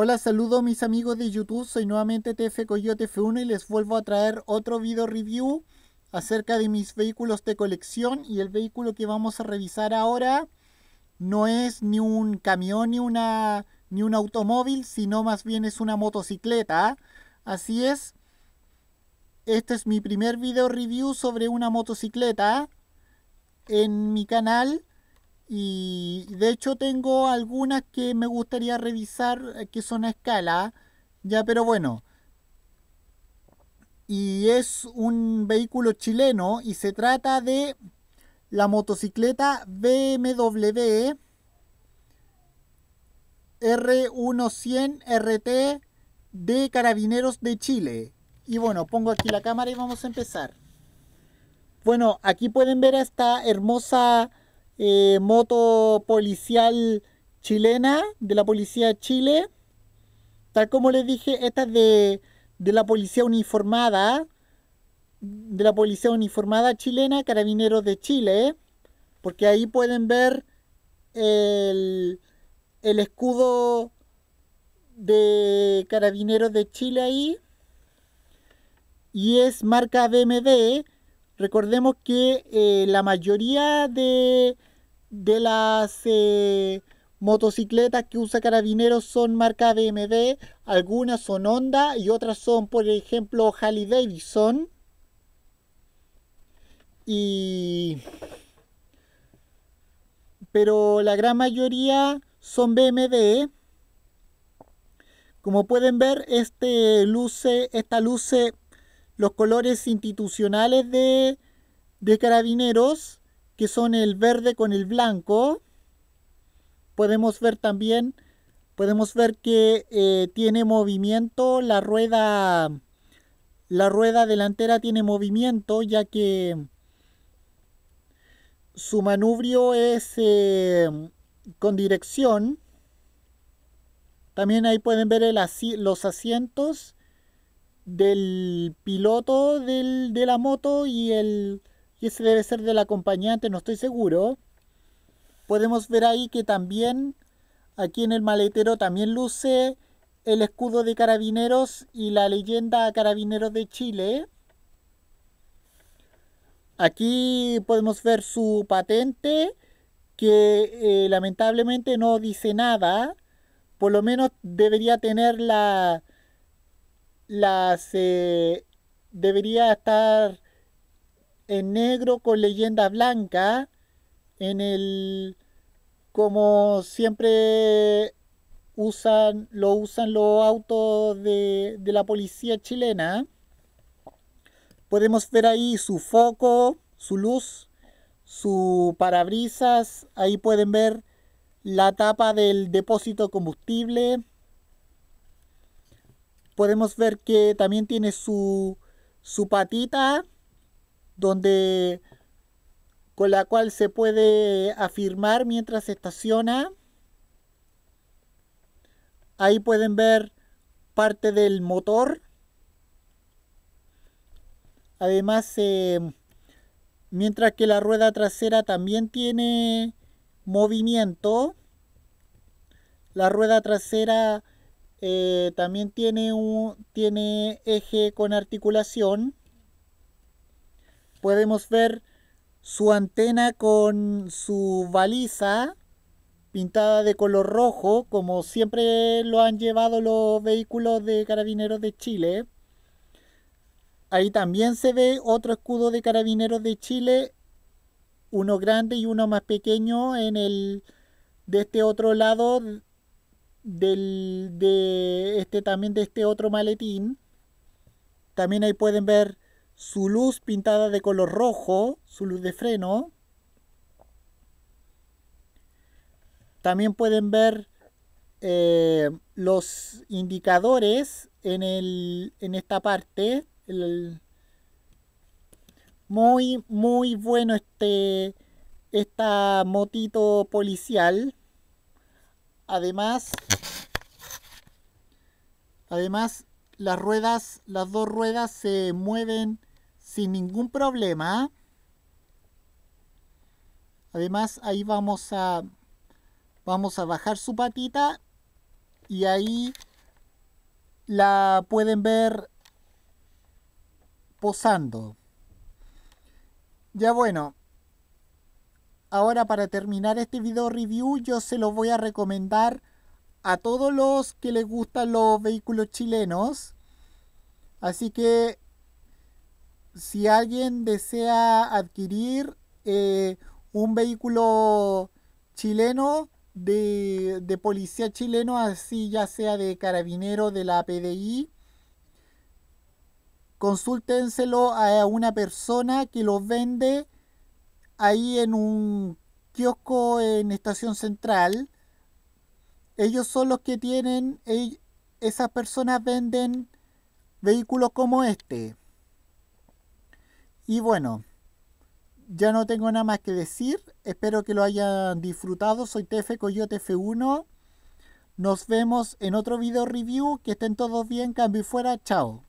Hola, saludo mis amigos de YouTube, soy nuevamente TF Coyote F1 y les vuelvo a traer otro video review acerca de mis vehículos de colección y el vehículo que vamos a revisar ahora no es ni un camión ni, una, ni un automóvil, sino más bien es una motocicleta. Así es, este es mi primer video review sobre una motocicleta en mi canal y de hecho tengo algunas que me gustaría revisar eh, que son a escala, ya, pero bueno. Y es un vehículo chileno y se trata de la motocicleta BMW R1100 RT de Carabineros de Chile. Y bueno, pongo aquí la cámara y vamos a empezar. Bueno, aquí pueden ver esta hermosa eh, moto policial chilena, de la policía Chile. Tal como les dije, esta de, la policía uniformada, de la policía uniformada chilena, carabineros de Chile, porque ahí pueden ver el, el escudo de carabineros de Chile ahí. Y es marca BMD Recordemos que eh, la mayoría de de las eh, motocicletas que usa Carabineros son marca BMW, algunas son Honda y otras son, por ejemplo, Harley Davidson. Y... Pero la gran mayoría son BMW. Como pueden ver, este luce, esta luce los colores institucionales de, de carabineros que son el verde con el blanco. Podemos ver también, podemos ver que eh, tiene movimiento la rueda, la rueda delantera tiene movimiento ya que su manubrio es eh, con dirección. También ahí pueden ver los asientos del piloto del, de la moto y el, y ese debe ser del acompañante, no estoy seguro. Podemos ver ahí que también, aquí en el maletero también luce el escudo de carabineros y la leyenda carabineros de Chile. Aquí podemos ver su patente, que eh, lamentablemente no dice nada. Por lo menos debería tener la, las... Eh, debería estar en negro con leyenda blanca, en el como siempre usan, lo usan los autos de, la policía chilena. Podemos ver ahí su foco, su luz, su parabrisas. Ahí pueden ver la tapa del depósito combustible. Podemos ver que también tiene su, su patita donde con la cual se puede afirmar mientras se estaciona. Ahí pueden ver parte del motor. Además, eh, mientras que la rueda trasera también tiene movimiento, la rueda trasera eh, también tiene, un, tiene eje con articulación podemos ver su antena con su baliza pintada de color rojo, como siempre lo han llevado los vehículos de carabineros de Chile. Ahí también se ve otro escudo de carabineros de Chile, uno grande y uno más pequeño en el de este otro lado del de este también de este otro maletín. También ahí pueden ver su luz pintada de color rojo, su luz de freno. También pueden ver eh, los indicadores en, esta parte. muy, muy bueno este, esta motito policial. Además, además las ruedas, las dos ruedas se mueven sin ningún problema. Además, ahí vamos a, vamos a bajar su patita y ahí la pueden ver posando. Ya bueno, ahora para terminar este video review yo se lo voy a recomendar a todos los que les gustan los vehículos chilenos. Así que si alguien desea adquirir eh, un vehículo chileno de, policía chileno, así ya sea de carabinero de la PDI, consúltenselo a una persona que los vende ahí en un kiosco en Estación Central. Ellos son los que tienen, esas personas venden vehículos como este. Y bueno, ya no tengo nada más que decir. Espero que lo hayan disfrutado. Soy TF Coyote F1. Nos vemos en otro video review. Que estén todos bien. Cambio y fuera. Chao.